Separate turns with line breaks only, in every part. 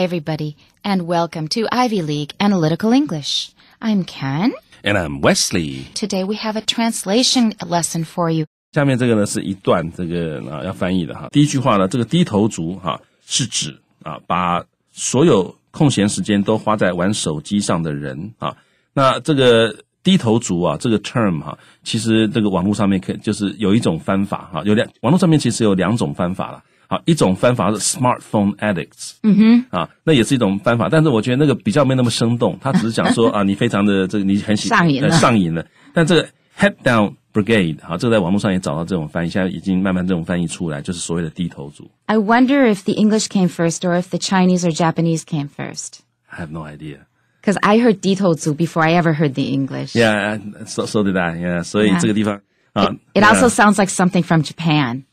Everybody and welcome to Ivy League Analytical English. I'm Karen,
and I'm Wesley.
Today we have a translation lesson for you.
下面这个呢是一段这个啊要翻译的哈。第一句话呢，这个低头族哈是指啊把所有空闲时间都花在玩手机上的人啊。那这个低头族啊这个 term 哈，其实这个网络上面可就是有一种翻法哈，有两网络上面其实有两种翻法了。啊，一种翻法是 smartphone addicts，嗯哼，啊，那也是一种翻法，但是我觉得那个比较没那么生动，他只是讲说 啊，你非常的这个你很喜上瘾了、呃，上瘾了。但这个 head down brigade，好，这个在网络上也找到这种翻译，现在已经慢慢这种翻译出来，就是所谓的低头族。
I wonder if the English came first or if the Chinese or Japanese came first. I have no idea. Because I heard 低头族 before I ever heard the English.
Yeah, so so did I. Yeah, also
sounds like something from Japan.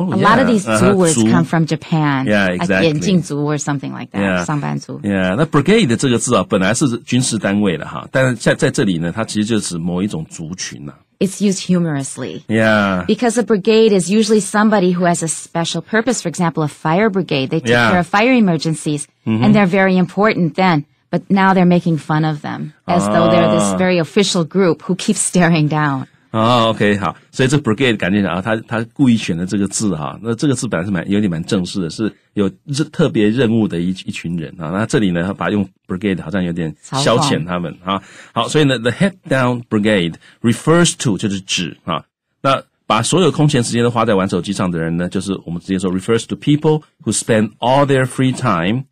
Oh, a yeah. lot of these uh-huh. words come from Japan. Yeah, exactly. 眼镜族 or something like that. 上班族。
Yeah，那 brigade 这个字啊，本来是军事单位的哈，但是在在这里呢，它其实就指某一种族群呐、啊。
it's used humorously.
Yeah. Because
a brigade is usually somebody who has a special purpose. For example, a fire brigade. They take yeah. care of fire emergencies mm-hmm. and they're very important then. But now they're making fun of them as though they're this ah. very official group who keeps staring down.
啊，OK，好，所以这 brigade 感觉啊，他他故意选的这个字哈，那这个字本来是蛮有点蛮正式的，是有这特别任务的一一群人啊。那这里呢，他把用 brigade 好像有点消遣他们啊。好，所以呢，the head down brigade refers to 就是指啊，那把所有空闲时间都花在玩手机上的人呢，就是我们直接说 refers to people who spend all their free time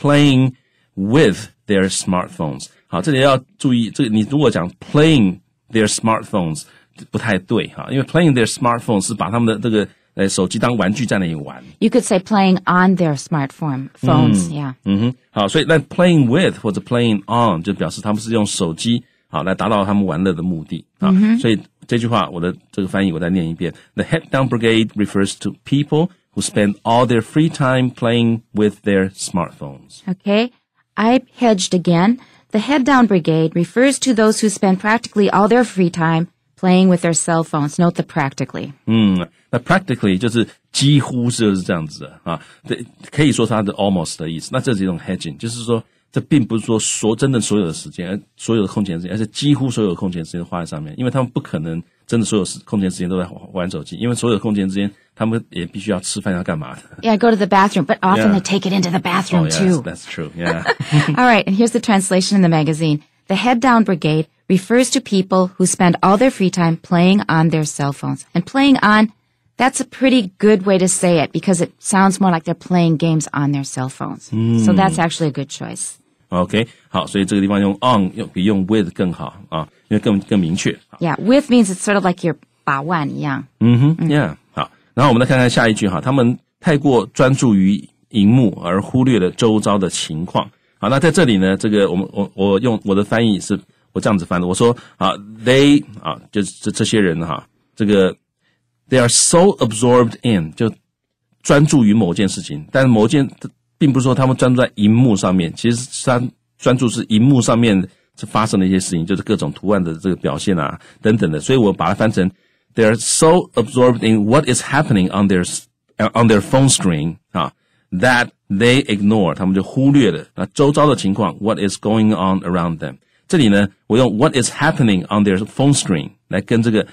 playing with their smartphones。好，这里要注意，这个你如果讲 playing their smartphones。不太对哈，因为 playing their smartphone 是把他们的这个呃手机当玩具在那里玩。
You could say playing on their smartphone phones, yeah.
嗯哼，好，所以那 playing with 或者 playing on 就表示他们是用手机好来达到他们玩乐的目的啊。所以这句话我的这个翻译我再念一遍：The head down brigade refers to people who spend all their free time playing with their smartphones.
Okay, I hedged again. The head down brigade refers to those who spend practically all their free time playing with their cell phones. Note the practically.
嗯，那 practically 就是几乎就是这样子的啊，对，可以说它的 almost 的意思。那这是一种 hedging，就是说这并不是说所真的所有的时间，而所有的空闲时间，而是几乎所有的空闲时间花在上面，因为他们不可能真的所有空闲时间都在玩手机，因为所有的空闲时间他们也必须要吃饭要干嘛的。
Yeah, go to the bathroom, but often they take it into the bathroom oh, yes, too.
That's true. Yeah.
All right, and here's the translation in the magazine: The head down brigade refers to people who spend all their free time playing on their cell phones. And playing on, that's a pretty good way to say it because it sounds more like they're playing games on their cell phones. Mm. So that's actually a good choice.
OK，好，所以这个地方用 on 用比用 with with
means it's sort of like you're 把腕一样。
嗯哼，Yeah，好，然后我们再看看下一句哈，他们太过专注于荧幕而忽略了周遭的情况。好，那在这里呢，这个我们我我用我的翻译是我这样子翻的，我说啊，they 啊，就是这这些人哈，这个 they are so absorbed in 就专注于某件事情，但是某件并不是说他们专注在荧幕上面，其实专专注是荧幕上面是发生的一些事情，就是各种图案的这个表现啊等等的，所以我把它翻成 they are so absorbed in what is happening on their on their phone screen 啊，that they ignore 他们就忽略了啊周遭的情况 what is going on around them。这里呢，我用 What is happening on their phone screen 来跟这个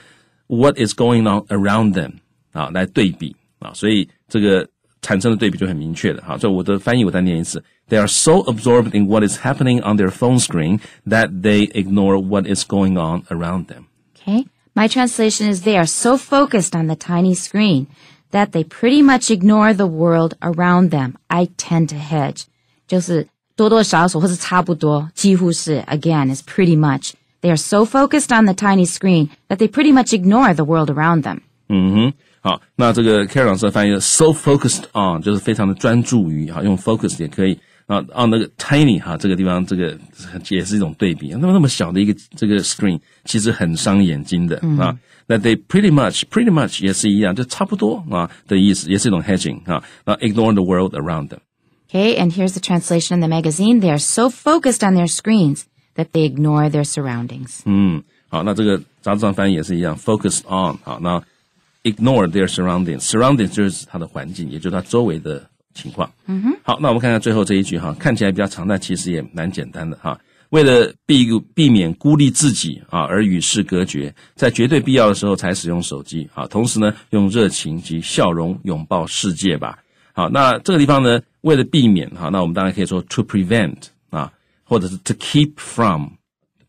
What is going on around them 啊来对比啊，所以这个产生的对比就很明确了哈。所以我的翻译我再念一次：They are so absorbed in what is happening on their phone screen that they ignore what is going on around them.
Okay, my translation is they are so focused on the tiny screen that they pretty much ignore the world around them. I tend to hedge，就是多多少少或是差不多，几乎是 again is pretty much. They are so focused on the tiny screen that they pretty much ignore the world around them.
嗯哼，好，那这个 Carol 老师翻译的 so focused on 就是非常的专注于，哈，用 focus 也可以。啊，on tiny 哈，这个地方这个也是一种对比。那么那么小的一个这个 screen，其实很伤眼睛的啊。那 they pretty much pretty much 也是一样，就差不多啊的意思，也是一种 hedging 啊。那 ignore the world around them。
Okay, and here's the translation in the magazine. They are so focused on their screens that they ignore their surroundings.
嗯，好，那这个杂志上翻译也是一样，focus hmm. on。好，那 ignore their surroundings。surroundings 就是它的环境，也就是它周围的情况。嗯哼。好，那我们看看最后这一句哈，看起来比较长，但其实也蛮简单的哈。为了避避免孤立自己啊而与世隔绝，在绝对必要的时候才使用手机啊。同时呢，用热情及笑容拥抱世界吧。好，那这个地方呢，为了避免哈，那我们当然可以说 to prevent 啊，或者是 to keep from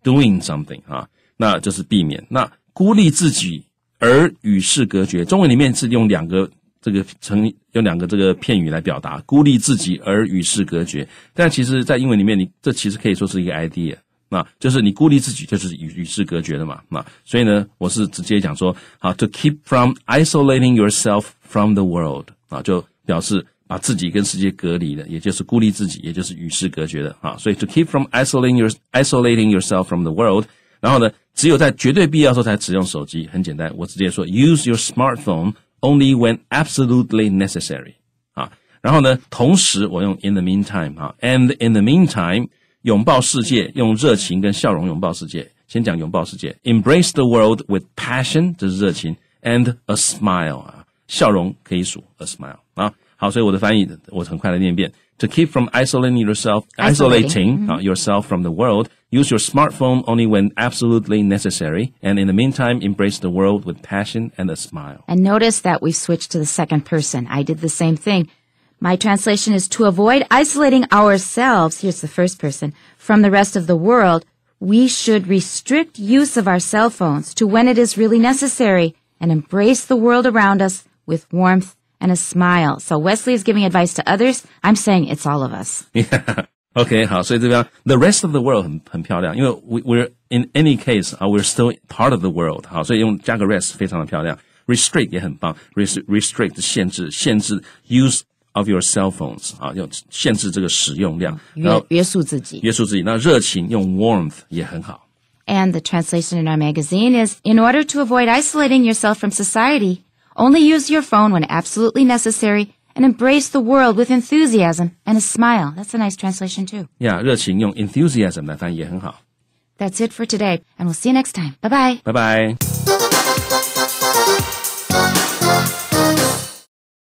doing something 啊，那就是避免。那孤立自己而与世隔绝，中文里面是用两个这个成，用两个这个片语来表达孤立自己而与世隔绝。但其实，在英文里面，你这其实可以说是一个 idea，那就是你孤立自己就是与与世隔绝的嘛。那所以呢，我是直接讲说啊，to keep from isolating yourself from the world 啊，就。表示把自己跟世界隔离的，也就是孤立自己，也就是与世隔绝的啊。所以 to keep from isolating your isolating yourself from the world，然后呢，只有在绝对必要时候才使用手机。很简单，我直接说 use your smartphone only when absolutely necessary 啊。然后呢，同时我用 in the meantime 啊，and in the meantime 拥抱世界，用热情跟笑容拥抱世界。先讲拥抱世界，embrace the world with passion，这是热情，and a smile 啊。笑容可以数 a smile 啊。好，所以我的翻译我很快的念一遍：To keep from isolating yourself, isolating 啊 yourself from the world, use your smartphone only when absolutely necessary, and in the meantime, embrace the world with passion and a smile.
And notice that we switched to the second person. I did the same thing. My translation is to avoid isolating ourselves, here's the first person, from the rest of the world, we should restrict use of our cell phones to when it is really necessary and embrace the world around us with warmth and a smile. So Wesley is giving advice to others. I'm saying it's all of us.
Yeah. Okay, 好，所以这边 the rest of the world 很很漂亮，因为 we we're in any case 啊、uh,，we're still part of the world。好，所以用加个 rest 非常的漂亮。restrict 也很棒，restrict 限制限制 use of your cell phones 啊，用限制这个使用量，然后约束自己，约束自己。那热情用 warmth 也很好。
And the translation in our magazine is In order to avoid isolating yourself from society, only use your phone when absolutely necessary and embrace the world with enthusiasm and a smile. That's a nice translation too. Yeah, That's it for today, and we'll see you next time. Bye bye.
Bye bye.